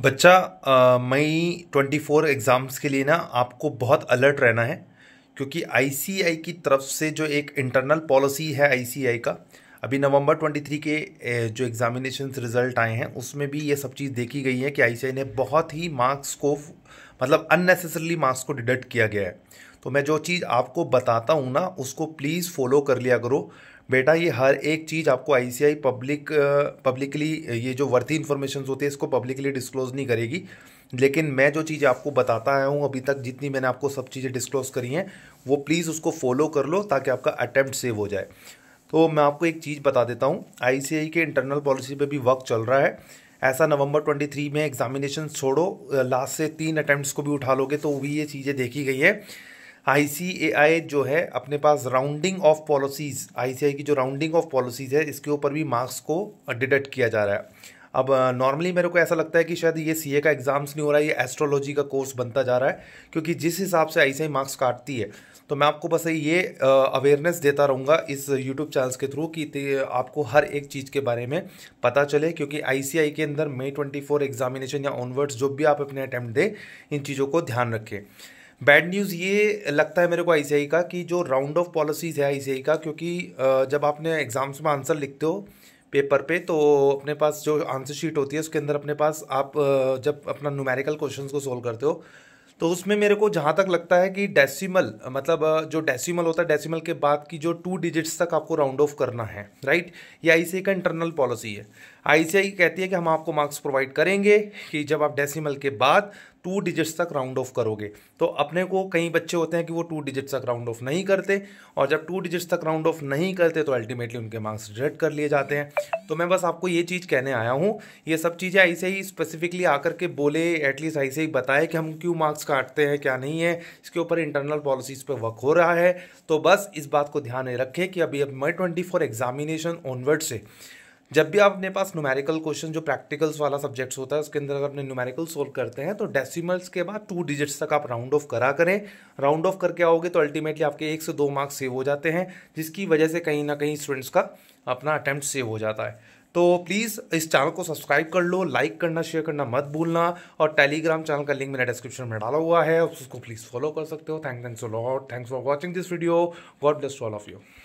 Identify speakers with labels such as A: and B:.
A: बच्चा मई twenty four exams के लिए ना आपको बहुत अलर्ट रहना है क्योंकि आईसीआई की तरफ से जो एक इंटरनल पॉलिसी है आईसीआई का अभी नवंबर 23 के जो एग्ज़ामिनेशन रिज़ल्ट आए हैं उसमें भी ये सब चीज़ देखी गई है कि आईसीआई ने बहुत ही मार्क्स को मतलब अननेसेसरली मार्क्स को डिडक्ट किया गया है तो मैं जो चीज़ आपको बताता हूँ ना उसको प्लीज़ फॉलो कर लिया करो बेटा ये हर एक चीज़ आपको आईसीआई पब्लिक पब्लिकली ये जो वर्थी इन्फॉर्मेशन होती है इसको पब्लिकली डिस्क्लोज नहीं करेगी लेकिन मैं जो चीज़ें आपको बताता आया हूँ अभी तक जितनी मैंने आपको सब चीज़ें डिस्क्लोज करी हैं वो प्लीज़ उसको फॉलो कर लो ताकि आपका अटैम्प्ट सेव हो जाए तो मैं आपको एक चीज़ बता देता हूँ आई के इंटरनल पॉलिसी पर भी वर्क चल रहा है ऐसा नवंबर 23 में एग्जामिनेशन छोड़ो लास्ट से तीन अटैम्प्ट को भी उठा लोगे तो भी ये चीज़ें देखी गई हैं आई जो है अपने पास राउंडिंग ऑफ पॉलिसीज़ आई की जो राउंडिंग ऑफ पॉलिसीज़ है इसके ऊपर भी मार्क्स को डिडक्ट किया जा रहा है अब नॉर्मली मेरे को ऐसा लगता है कि शायद ये सीए का एग्ज़ाम्स नहीं हो रहा है ये एस्ट्रोलॉजी का कोर्स बनता जा रहा है क्योंकि जिस हिसाब से आई मार्क्स काटती है तो मैं आपको बस ये अवेयरनेस देता रहूँगा इस यूट्यूब चैनल्स के थ्रू कि आपको हर एक चीज़ के बारे में पता चले क्योंकि आईसीआई के अंदर मई ट्वेंटी एग्जामिनेशन या ऑनवर्ड्स जो भी आप अपने अटैम्प्ट दें इन चीज़ों को ध्यान रखें बैड न्यूज़ ये लगता है मेरे को आई का कि जो राउंड ऑफ पॉलिसीज़ है आई का क्योंकि जब आपने एग्ज़ाम्स में आंसर लिखते हो पेपर पे तो अपने पास जो आंसर शीट होती है उसके अंदर अपने पास आप जब अपना न्यूमेरिकल क्वेश्चन को सोल्व करते हो तो उसमें मेरे को जहाँ तक लगता है कि डेसिमल मतलब जो डेसिमल होता है डेसिमल के बाद की जो टू डिजिट्स तक आपको राउंड ऑफ करना है राइट ये आई का इंटरनल पॉलिसी है आईसीआई कहती है कि हम आपको मार्क्स प्रोवाइड करेंगे कि जब आप डेसिमल के बाद टू डिजिट्स तक राउंड ऑफ करोगे तो अपने को कई बच्चे होते हैं कि वो टू डिजिट्स तक राउंड ऑफ नहीं करते और जब टू डिजिट्स तक राउंड ऑफ नहीं करते तो अल्टीमेटली उनके मार्क्स रिजेक्ट कर लिए जाते हैं तो मैं बस आपको ये चीज़ कहने आया हूँ ये सब चीज़ें ऐसे ही स्पेसिफिकली आकर के बोले एटलीस्ट ऐसे ही बताए कि हम क्यों मार्क्स काटते हैं क्या नहीं है इसके ऊपर इंटरनल पॉलिसीज़ पर वर्क हो रहा है तो बस इस बात को ध्यान रखें कि अभी अब मई ट्वेंटी एग्जामिनेशन ऑनवर्ड से जब भी आप अपने पास न्यूमेरिकल क्वेश्चन जो प्रैक्टिकल्स वाला सब्जेक्ट्स होता है उसके अंदर अगर अपने न्यूमेरिकल सोल्व करते हैं तो डेसिमल्स के बाद टू डिजिट्स तक आप राउंड ऑफ करा करें राउंड ऑफ करके आओगे तो अल्टीमेटली आपके एक से दो मार्क्स सेव हो जाते हैं जिसकी वजह से कहीं ना कहीं स्टूडेंट्स का अपना अटैम्प्ट सेव हो जाता है तो प्लीज़ इस चैनल को सब्सक्राइब कर लो लाइक करना शेयर करना मत भूलना और टेलीग्राम चैनल का लिंक मेरा डिस्क्रिप्शन में डाला हुआ है उसको प्लीज़ फॉलो कर सकते हो thank thanks lot thanks for watching this video God bless all of you